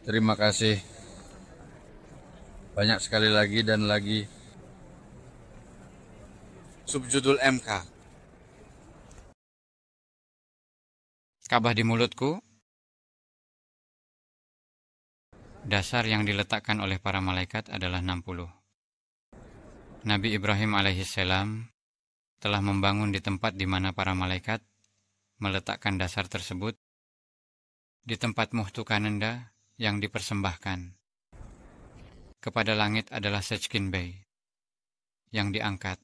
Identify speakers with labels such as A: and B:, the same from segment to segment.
A: Terima kasih banyak sekali lagi dan lagi
B: subjudul MK. Kabah di mulutku Dasar yang diletakkan oleh para malaikat adalah 60. Nabi Ibrahim alaihissalam telah membangun di tempat di mana para malaikat meletakkan dasar tersebut di tempat muhtu yang dipersembahkan. Kepada langit adalah Sechkin Bay yang diangkat.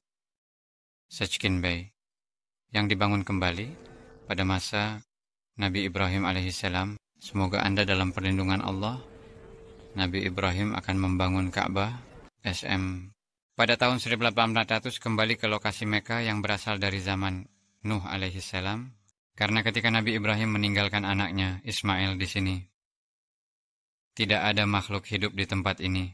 B: Sechkin Bay yang dibangun kembali pada masa Nabi Ibrahim alaihissalam. Semoga Anda dalam perlindungan Allah. Nabi Ibrahim akan membangun Ka'bah SM pada tahun 1800 kembali ke lokasi Mekah yang berasal dari zaman Nuh alaihissalam karena ketika Nabi Ibrahim meninggalkan anaknya Ismail di sini tidak ada makhluk hidup di tempat ini,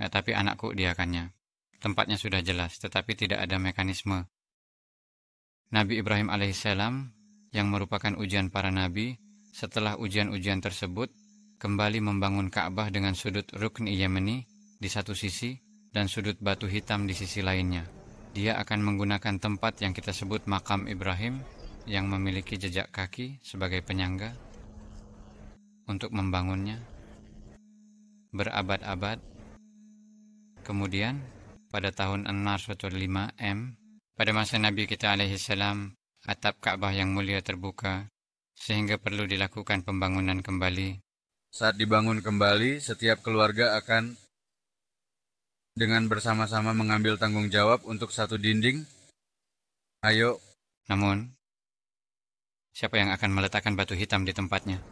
B: ya, tapi anakku diakannya. Tempatnya sudah jelas, tetapi tidak ada mekanisme. Nabi Ibrahim alaihissalam yang merupakan ujian para nabi, setelah ujian-ujian tersebut, kembali membangun Ka'bah dengan sudut rukn Yemeni di satu sisi dan sudut batu hitam di sisi lainnya. Dia akan menggunakan tempat yang kita sebut makam Ibrahim yang memiliki jejak kaki sebagai penyangga untuk membangunnya berabad-abad. Kemudian, pada tahun 605 M, pada masa Nabi kita alaihi salam, atap Ka'bah yang mulia terbuka, sehingga perlu dilakukan pembangunan kembali. Saat dibangun kembali, setiap keluarga akan dengan bersama-sama mengambil tanggung jawab untuk satu dinding. Ayo. Namun, siapa yang akan meletakkan batu hitam di tempatnya?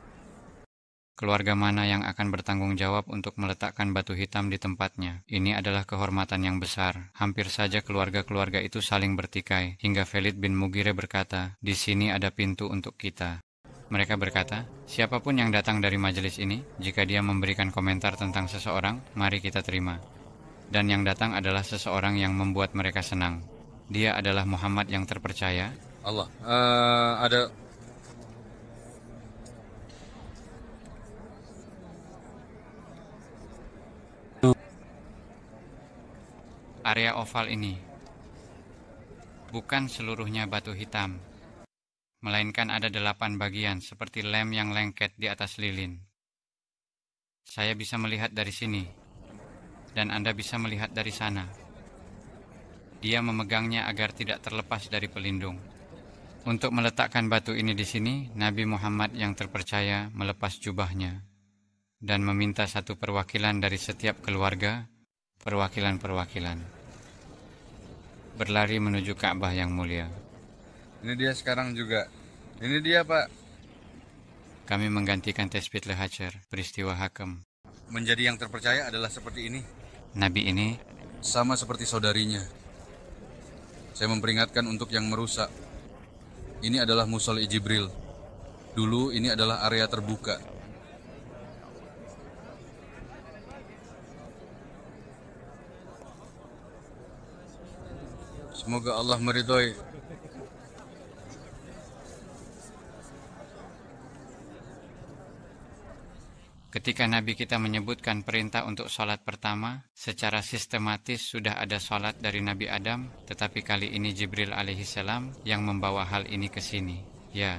B: Keluarga mana yang akan bertanggung jawab untuk meletakkan batu hitam di tempatnya? Ini adalah kehormatan yang besar. Hampir saja keluarga-keluarga itu saling bertikai, hingga Felid bin Mugire berkata, di sini ada pintu untuk kita. Mereka berkata, siapapun yang datang dari majelis ini, jika dia memberikan komentar tentang seseorang, mari kita terima. Dan yang datang adalah seseorang yang membuat mereka senang. Dia adalah Muhammad yang terpercaya.
A: Allah, uh, ada
B: area oval ini. Bukan seluruhnya batu hitam, melainkan ada delapan bagian seperti lem yang lengket di atas lilin. Saya bisa melihat dari sini, dan Anda bisa melihat dari sana. Dia memegangnya agar tidak terlepas dari pelindung. Untuk meletakkan batu ini di sini, Nabi Muhammad yang terpercaya melepas jubahnya dan meminta satu perwakilan dari setiap keluarga, perwakilan-perwakilan berlari menuju Ka'bah yang mulia.
A: Ini dia sekarang juga. Ini dia, Pak.
B: Kami menggantikan tespit Lehacer, peristiwa hakem.
A: Menjadi yang terpercaya adalah seperti ini. Nabi ini sama seperti saudarinya. Saya memperingatkan untuk yang merusak. Ini adalah Musol Jibril. Dulu ini adalah area terbuka. Semoga Allah meridhoi.
B: Ketika Nabi kita menyebutkan perintah untuk sholat pertama, secara sistematis sudah ada sholat dari Nabi Adam, tetapi kali ini Jibril alaihissalam yang membawa hal ini ke sini. Ya,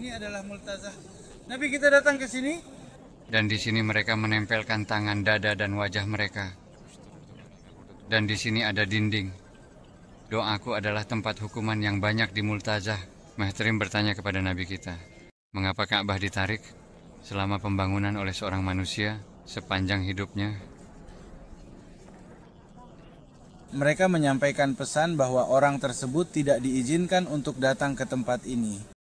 A: Ini adalah multazah. Nabi kita datang ke sini
B: dan di sini mereka menempelkan tangan dada dan wajah mereka. Dan di sini ada dinding. Doaku adalah tempat hukuman yang banyak di multazah. Mahterim bertanya kepada Nabi kita, mengapa Ka'bah ditarik selama pembangunan oleh seorang manusia sepanjang hidupnya?
A: Mereka menyampaikan pesan bahwa orang tersebut tidak diizinkan untuk datang ke tempat ini.